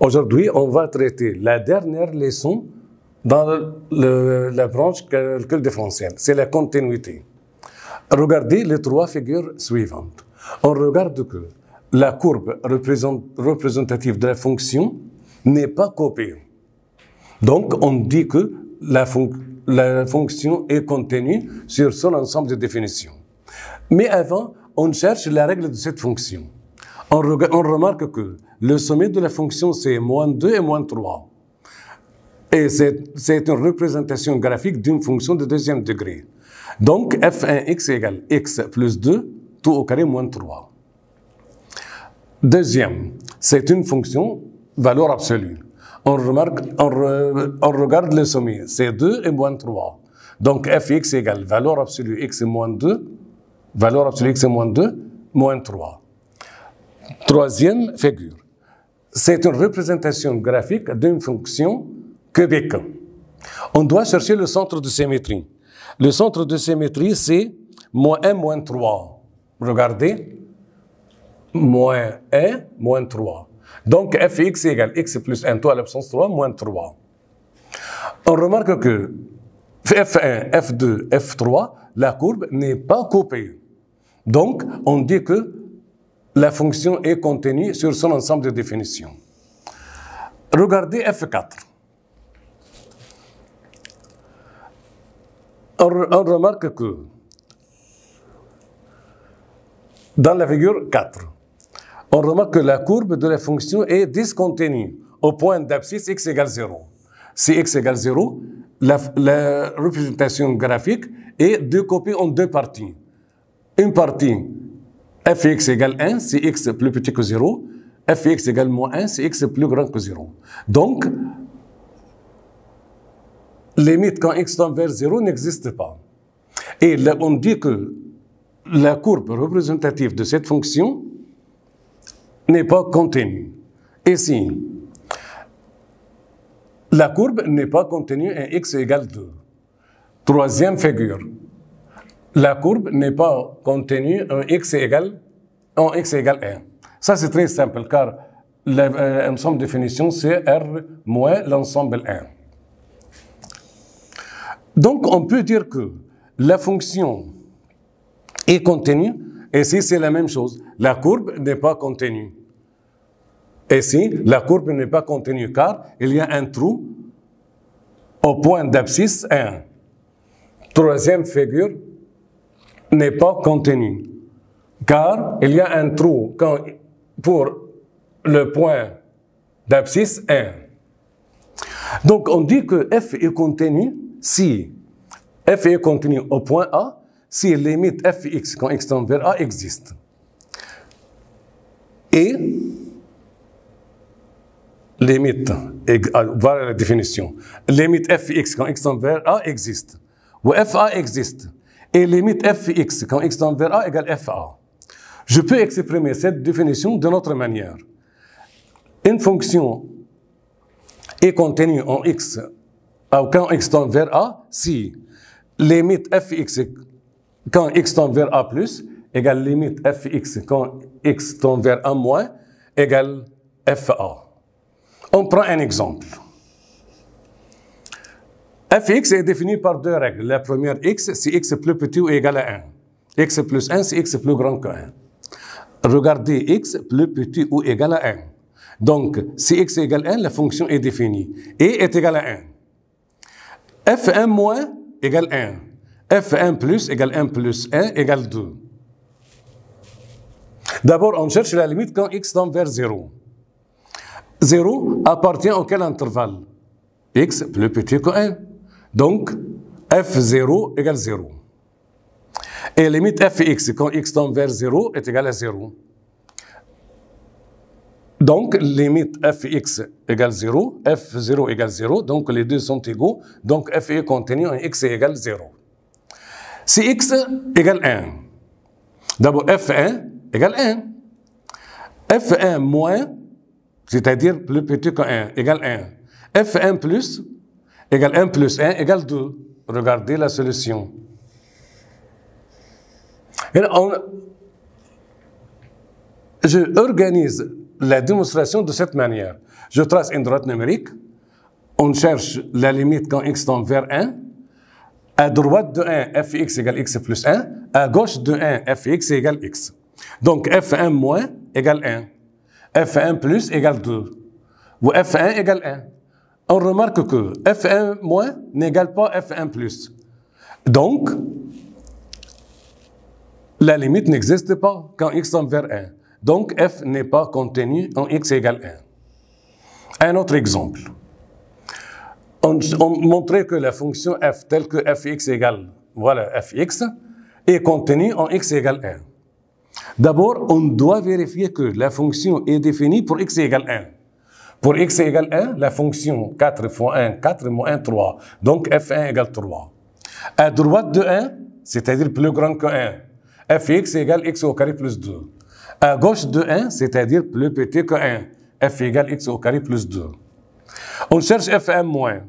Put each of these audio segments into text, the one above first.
Aujourd'hui, on va traiter la dernière leçon dans la branche calcul différentiel, c'est la continuité. Regardez les trois figures suivantes. On regarde que la courbe représentative de la fonction n'est pas copiée. Donc, on dit que la, la fonction est contenue sur son ensemble de définitions. Mais avant, on cherche la règle de cette fonction on, remarque que le sommet de la fonction, c'est moins 2 et moins 3. Et c'est une représentation graphique d'une fonction de deuxième degré. Donc, f1x égale x plus 2, tout au carré moins 3. Deuxième, c'est une fonction valeur absolue. On, remarque, on, regarde le sommet, c'est 2 et moins 3. Donc, fx égale valeur absolue x moins 2, valeur absolue x moins 2, moins 3. Troisième figure, c'est une représentation graphique d'une fonction cubique. On doit chercher le centre de symétrie. Le centre de symétrie, c'est moins 1, moins 3. Regardez, moins 1, moins 3. Donc, fx égale x plus 1, tout à l'absence 3, moins 3. On remarque que f1, f2, f3, la courbe n'est pas coupée. Donc, on dit que la fonction est contenue sur son ensemble de définitions. Regardez F4. On, remarque que dans la figure 4, on remarque que la courbe de la fonction est discontinue au point d'abscisse x égale 0. Si x égale 0, la, représentation graphique est découpée en deux parties. Une partie fx égale 1 si x est plus petit que 0, fx égale moins 1 si x est plus grand que 0. Donc, limite quand x tend vers 0 n'existe pas. Et là, on dit que la courbe représentative de cette fonction n'est pas contenue. si la courbe n'est pas contenue à x égale 2. Troisième figure la courbe n'est pas contenue en x égale, en x 1. Ça, c'est très simple, car l'ensemble euh, de définition, c'est R moins l'ensemble 1. Donc, on peut dire que la fonction est contenue, et si c'est la même chose, la courbe n'est pas contenue. Et si la courbe n'est pas contenue, car il y a un trou au point d'abscisse 1. Troisième figure, n'est pas contenu. Car il y a un trou pour le point d'abscisse 1. Donc on dit que f est contenu si f est contenu au point A, si limite fx quand x tend vers A existe. Et limite, ah, voilà la définition, limite fx quand x tend vers A existe, ou fa existe et limite f quand x tend vers a égale f Je peux exprimer cette définition de notre manière. Une fonction est contenue en x, quand x tend vers a, si limite fx quand x tend vers a+, plus égale limite fx quand x tend vers a- moins égale fa. On prend un exemple fx est défini par deux règles. La première, x, si x est plus petit ou égal à 1. x plus 1, si x est plus grand que 1. Regardez x plus petit ou égal à 1. Donc, si x est égal à 1, la fonction est définie. et est égal à 1. f1 moins égale 1. f1 plus égale 1 plus 1 égale 2. D'abord, on cherche la limite quand x tend vers 0. 0 appartient à quel intervalle x plus petit que 1. Donc, f0 égale 0. Et limite fx, quand x tombe vers 0, est égal à 0. Donc, limite fx égale 0, f0 égale 0, donc les deux sont égaux, donc f est contenu en x égale 0. Si x égale 1, d'abord f1 égale 1. f1 moins, c'est-à-dire plus petit que 1, égale 1. f1 plus, égale 1 plus 1 égale 2. Regardez la solution. je organise la démonstration de cette manière. Je trace une droite numérique. On cherche la limite quand x tend vers 1. À droite de 1, fx égale x plus 1. À gauche de 1, fx égale x. Donc f1 moins égale 1. f1 plus égale 2. Ou f1 égale 1 on remarque que F1- n'égale pas F1+. Donc, la limite n'existe pas quand x tend vers 1. Donc, f n'est pas contenu en x égale 1. Un autre exemple. On, montrait que la fonction f telle que fx égale, voilà, fx, est contenue en x égale 1. D'abord, on doit vérifier que la fonction est définie pour x égale 1. Pour x égale 1, la fonction 4 fois 1, 4 moins 1, 3. Donc f1 égale 3. À droite de 1, c'est-à-dire plus grand que 1, fx égale x au carré plus 2. À gauche de 1, c'est-à-dire plus petit que 1, f égale x au carré plus 2. On cherche f1 moins.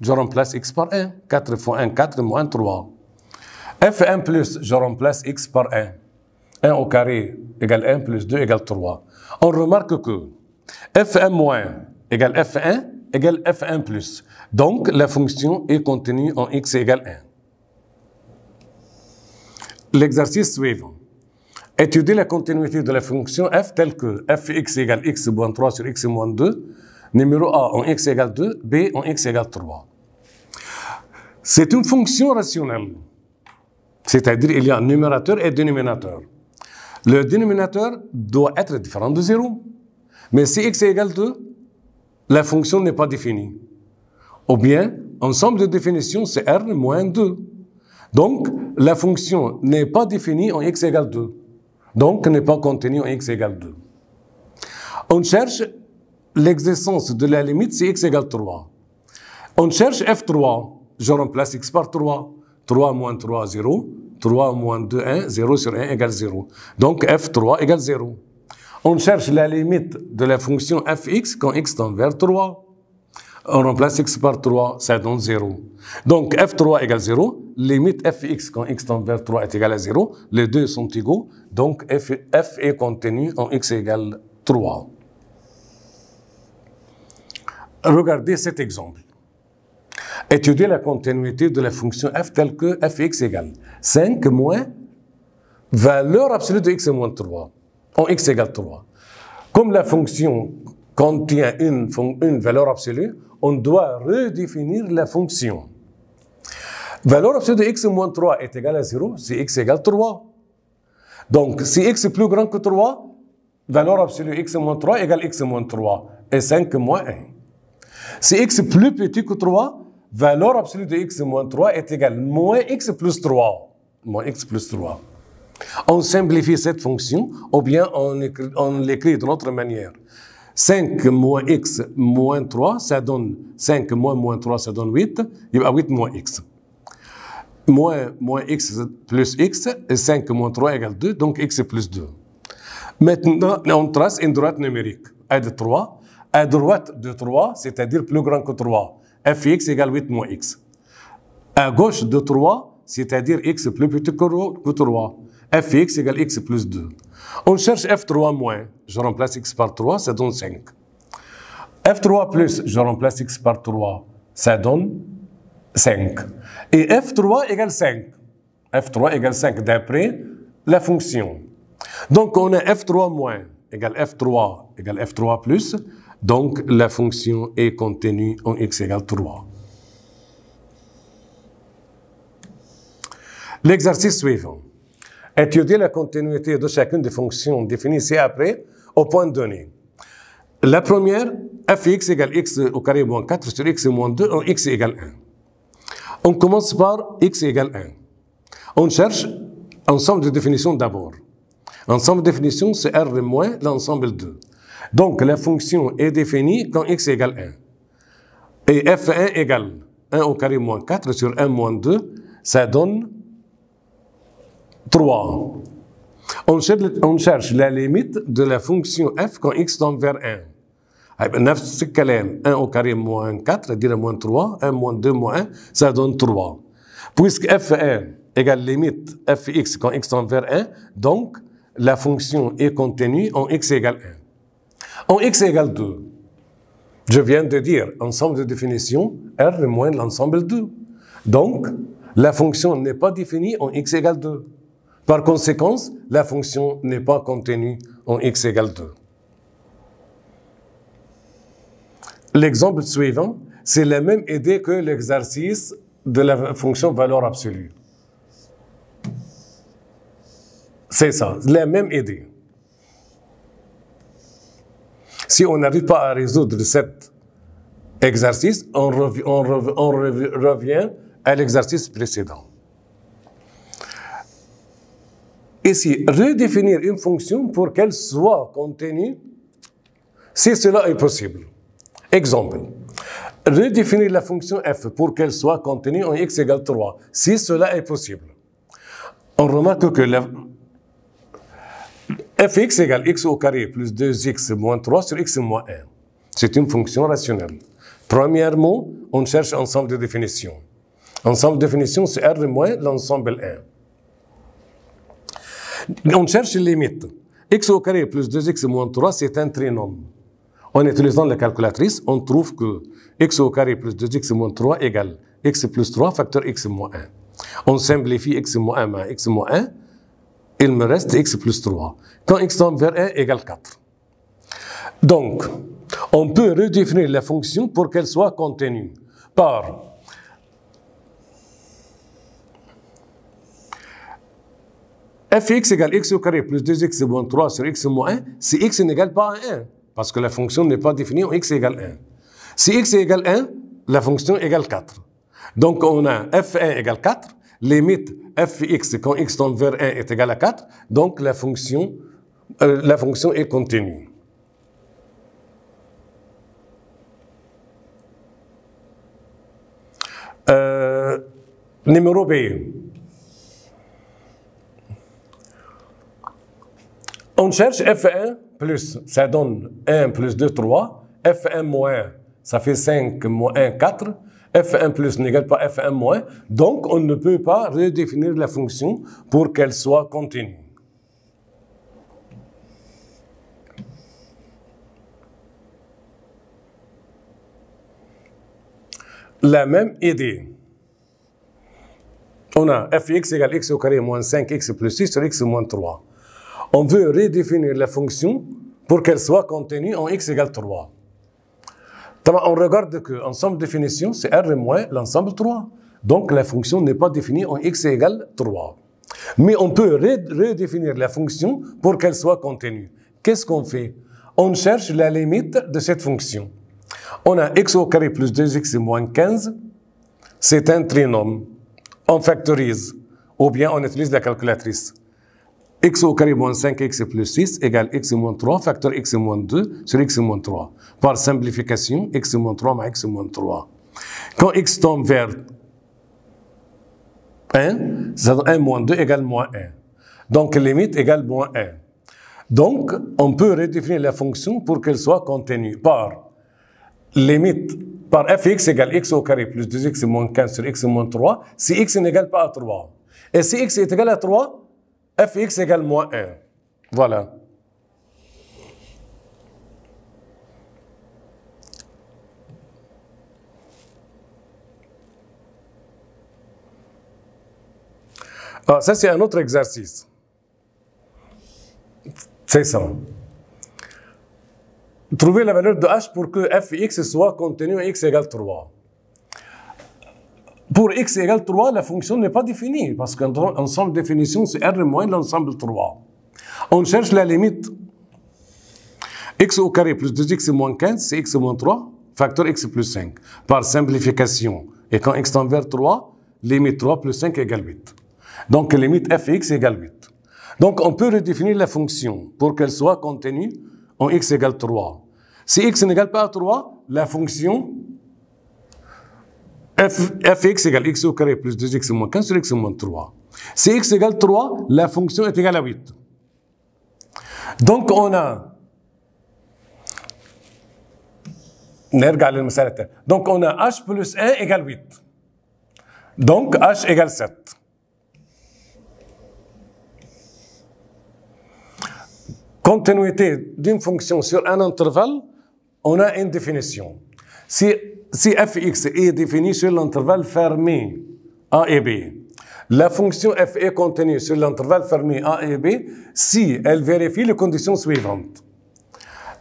Je remplace x par 1. 4 fois 1, 4 moins 3. f1 plus, je remplace x par 1. 1 au carré égale 1 plus 2 égale 3. On remarque que Fm moins égale F1 égale F1 plus. Donc, la fonction est contenue en x égale 1. L'exercice suivant. Étudiez la continuité de la fonction f telle que fx égale x moins 3 sur x moins 2, numéro a en x égale 2, b en x égale 3. C'est une fonction rationnelle, c'est-à-dire il y a un numérateur et un dénominateur. Le dénominateur doit être différent de 0. Mais si x est égal 2, la fonction n'est pas définie. Ou bien, ensemble de définition, c'est r moins 2. Donc, la fonction n'est pas définie en x égale 2. Donc, n'est pas contenue en x égale 2. On cherche l'existence de la limite si x égale 3. On cherche f3. Je remplace x par 3. 3 moins 3, 0. 3 moins 2, 1. 0 sur 1 égale 0. Donc, f3 égale 0. On cherche la limite de la fonction fx quand x tend vers 3. On remplace x par 3, ça donne 0. Donc f3 égale 0, limite fx quand x tend vers 3 est égal à 0. Les deux sont égaux, donc f, est contenu en x égale 3. Regardez cet exemple. Étudiez la continuité de la fonction f telle que fx égale 5 moins valeur absolue de x moins 3 en x égale 3. Comme la fonction contient une, valeur absolue, on doit redéfinir la fonction. Valeur absolue de x moins 3 est égale à 0 si x égale 3. Donc, si x est plus grand que 3, valeur absolue x moins 3 égale x moins 3 et 5 moins 1. Si x est plus petit que 3, valeur absolue de x moins 3 est égale moins x plus 3. Moins x plus 3. On simplifie cette fonction ou bien on, l'écrit d'une autre manière. 5 moins x moins 3, ça donne 5 moins 3, ça donne 8. Il y a 8 moins x. Moins, x plus x, 5 moins 3 égale 2, donc x plus 2. Maintenant, on trace une droite numérique. A de 3, à droite de 3, c'est-à-dire plus grand que 3. fx égale 8 moins x. À gauche de 3, c'est-à-dire x plus petit que 3 fx égale x plus 2. On cherche f3 moins, je remplace x par 3, ça donne 5. f3 plus, je remplace x par 3, ça donne 5. Et f3 égale 5. f3 égale 5 d'après la fonction. Donc on a f3 moins égale f3 égale f3 plus. Donc la fonction est contenue en x égale 3. L'exercice suivant étudier la continuité de chacune des fonctions définies ci-après au point donné. La première, fx égale x au carré moins 4 sur x moins 2 en x égale 1. On commence par x égale 1. On cherche ensemble de définition d'abord. Ensemble de définition, c'est R moins l'ensemble 2. Donc, la fonction est définie quand x égale 1. Et f1 égale 1 au carré moins 4 sur 1 moins 2, ça donne 3. On cherche, on la limite de la fonction f quand x tend vers 1. Ah, ben, qu'elle est, 1 au carré moins 4 dire moins 3 1 moins 2 moins 1 ça donne 3 puisque f1 égale limite fx quand x tend vers 1 donc la fonction est contenue en x égale 1 en x égale 2 je viens de dire ensemble de définition r moins l'ensemble 2 donc la fonction n'est pas définie en x égale 2 par conséquent, la fonction n'est pas contenue en x égale 2. L'exemple suivant, c'est la même idée que l'exercice de la fonction valeur absolue. C'est ça, la même idée. Si on n'arrive pas à résoudre cet exercice, on, revient à l'exercice précédent. ici redéfinir une fonction pour qu'elle soit contenue si cela est possible. Exemple, redéfinir la fonction f pour qu'elle soit contenue en x égale 3 si cela est possible. On remarque que fx égale x au carré plus 2x moins 3 sur x moins 1. C'est une fonction rationnelle. Premièrement, on cherche ensemble de définitions. Ensemble de définition, c'est R moins l'ensemble 1. On cherche une limite. x au carré plus 2x moins 3, c'est un trinôme. En utilisant la calculatrice, on trouve que x au carré plus 2x moins 3 égale x plus 3 facteur x moins 1. On simplifie x moins 1 moins x moins 1, il me reste x plus 3. Quand x tombe vers 1 égale 4. Donc, on peut redéfinir la fonction pour qu'elle soit contenue par fx égale x au carré plus 2x moins 3 sur x moins 1 si x n'égale pas à 1, parce que la fonction n'est pas définie en x égale 1. Si x égale 1, la fonction égale 4. Donc on a f1 égale 4, limite fx quand x tend vers 1 est égal à 4, donc la fonction, euh, la fonction est continue. Euh, numéro B. On cherche F1 plus, ça donne 1 plus 2, 3. F1 moins ça fait 5 moins 1, 4. F1 plus n'égale pas F1 moins. Donc, on ne peut pas redéfinir la fonction pour qu'elle soit continue. La même idée. On a fx égale x au carré moins 5x plus 6 sur x moins 3 on veut redéfinir la fonction pour qu'elle soit contenue en x égale 3. On regarde que l'ensemble définition, c'est R moins l'ensemble 3. Donc la fonction n'est pas définie en x égale 3. Mais on peut redéfinir la fonction pour qu'elle soit contenue. Qu'est-ce qu'on fait On cherche la limite de cette fonction. On a x au carré plus 2x moins 15. C'est un trinôme. On factorise. Ou bien on utilise la calculatrice x au carré moins 5x plus 6 égale x moins 3 facteur x moins 2 sur x moins 3. Par simplification, x moins 3 moins x moins 3. Quand x tombe vers 1, ça donne 1 moins 2 égale moins 1. Donc limite égale moins 1. Donc on peut redéfinir la fonction pour qu'elle soit contenue par limite par fx égale x au carré plus 2x moins 15 sur x moins 3 si x n'égale pas à 3. Et si x est égal à 3, fx égale moins 1. Voilà. Ah, ça, c'est un autre exercice. C'est ça. Trouver la valeur de h pour que fx soit contenu à x égale 3 pour x égale 3, la fonction n'est pas définie, parce qu'un ensemble définition, c'est R moins l'ensemble 3. On cherche la limite. x au carré plus 2x moins 15, c'est x moins 3, facteur x plus 5, par simplification. Et quand x tend vers 3, limite 3 plus 5 égale 8. Donc limite fx égale 8. Donc on peut redéfinir la fonction pour qu'elle soit contenue en x égale 3. Si x n'égale pas à 3, la fonction fx égale x au carré plus 2x moins 15 sur x moins 3. Si x égale 3, la fonction est égale à 8. Donc on a Donc on a h plus 1 égale 8 Donc, h égale 7 continuité d'une fonction sur un intervalle on a une définition si si fx est défini sur l'intervalle fermé A et B, la fonction f est contenue sur l'intervalle fermé A et B si elle vérifie les conditions suivantes.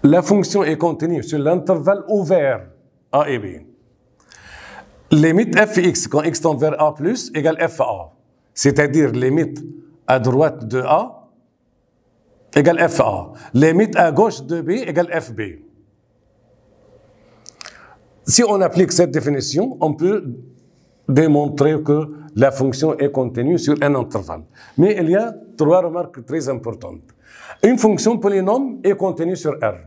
La fonction est contenue sur l'intervalle ouvert A et B. Limite fx quand x tend vers A plus égale fa, c'est-à-dire limite à droite de A égale fa, limite à gauche de B égale fb. Si on applique cette définition, on peut démontrer que la fonction est contenue sur un intervalle. Mais il y a trois remarques très importantes. Une fonction polynôme est contenue sur R.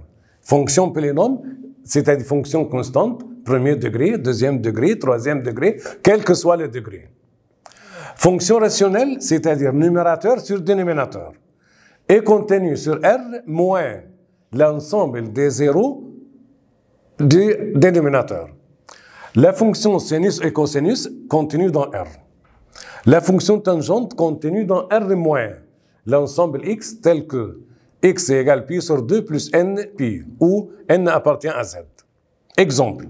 Fonction polynôme, c'est-à-dire fonction constante, premier degré, deuxième degré, troisième degré, quel que soit le degré. Fonction rationnelle, c'est-à-dire numérateur sur dénominateur, est contenue sur R moins l'ensemble des zéros du dénominateur. La fonction sinus et cosinus continue dans R. La fonction tangente continue dans R moins l'ensemble X tel que X est égal pi sur 2 plus N pi, où N appartient à Z. Exemple.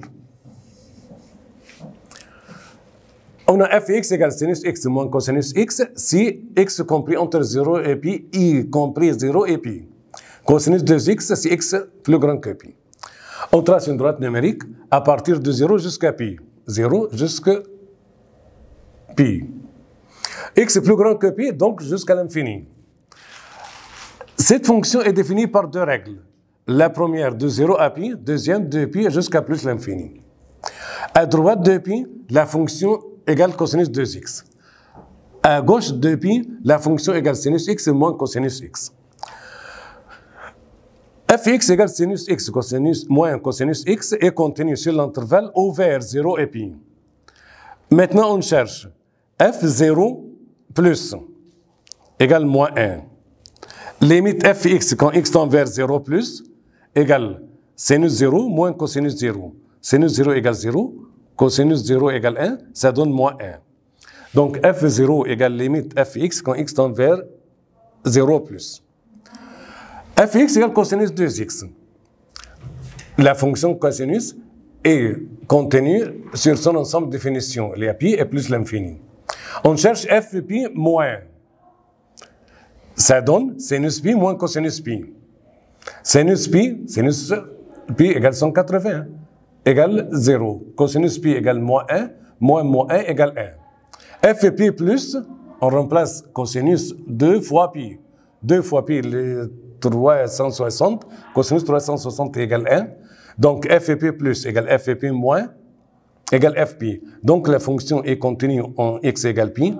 On a fx égale sinus x moins cosinus x si x compris entre 0 et pi, y compris 0 et pi. Cosinus 2x si x plus grand que pi. On trace une droite numérique à partir de 0 jusqu'à pi. 0 jusqu'à pi. x est plus grand que pi, donc jusqu'à l'infini. Cette fonction est définie par deux règles. La première de 0 à pi, deuxième de pi jusqu'à plus l'infini. À droite de pi, la fonction égale cosinus 2x. À gauche de pi, la fonction égale sinus x moins cosinus x fx égale sinus x cosinus moins cosinus x est contenu sur l'intervalle ouvert 0 et pi. Maintenant, on cherche f0 plus égale moins 1. Limite fx quand x tend vers 0 plus égale sinus 0 moins cosinus 0. Sinus 0 égale 0, cosinus 0 égale 1, ça donne moins 1. Donc f0 égale limite fx quand x tend vers 0 plus fx égale cosinus 2x. La fonction cosinus est contenue sur son ensemble de définition, les pi et plus l'infini. On cherche f pi moins. Ça donne sinus pi moins cosinus pi. Sinus pi, sinus pi égale 180, égale 0. Cosinus pi égale moins 1, moins moins 1 égale 1. f plus, on remplace cosinus 2 fois pi. 2 fois pi, le 160 cosinus 360 égale 1. Donc FP plus égale FP moins égale FP. Donc la fonction est continue en x égale pi.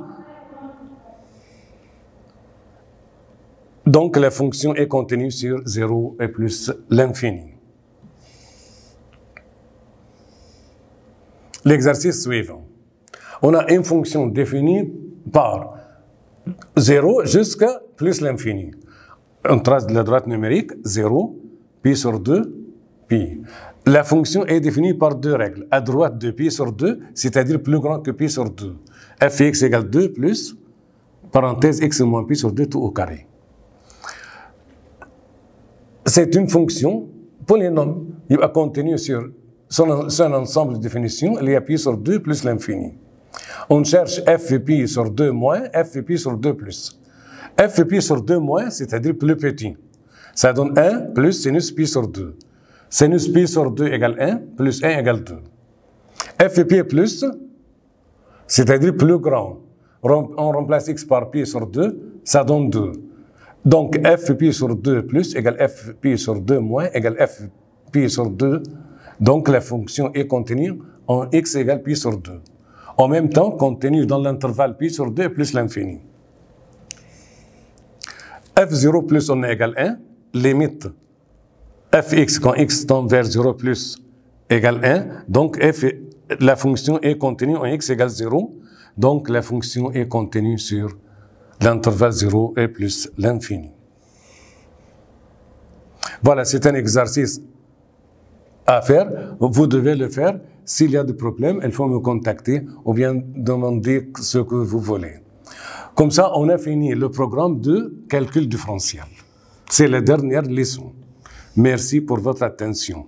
Donc la fonction est continue sur 0 et plus l'infini. L'exercice suivant. On a une fonction définie par 0 jusqu'à plus l'infini on trace de la droite numérique, 0, pi sur 2, pi. La fonction est définie par deux règles. À droite de pi sur 2, c'est-à-dire plus grand que pi sur 2. fx égale 2 plus, parenthèse x moins pi sur 2 tout au carré. C'est une fonction polynôme. Il va contenir sur son, ensemble de définition, il y a pi sur 2 plus l'infini. On cherche f pi sur 2 moins f pi sur 2 plus f pi sur 2 moins, c'est-à-dire plus petit. Ça donne 1 plus sinus pi sur 2. Sinus pi sur 2 égale 1, plus 1 égale 2. f pi plus, c'est-à-dire plus grand. On remplace x par pi sur 2, ça donne 2. Donc f pi sur 2 plus égale f pi sur 2 moins égale f pi sur 2. Donc la fonction est continue en x égale pi sur 2. En même temps, contenue dans l'intervalle pi sur 2 plus l'infini f0 plus on est 1, limite fx quand x tend vers 0 plus égale 1, donc f, la fonction est continue en x égale 0, donc la fonction est continue sur l'intervalle 0 et plus l'infini. Voilà, c'est un exercice à faire. Vous devez le faire. S'il y a des problèmes, il faut me contacter ou bien demander ce que vous voulez. Comme ça, on a fini le programme de calcul différentiel. C'est la dernière leçon. Merci pour votre attention.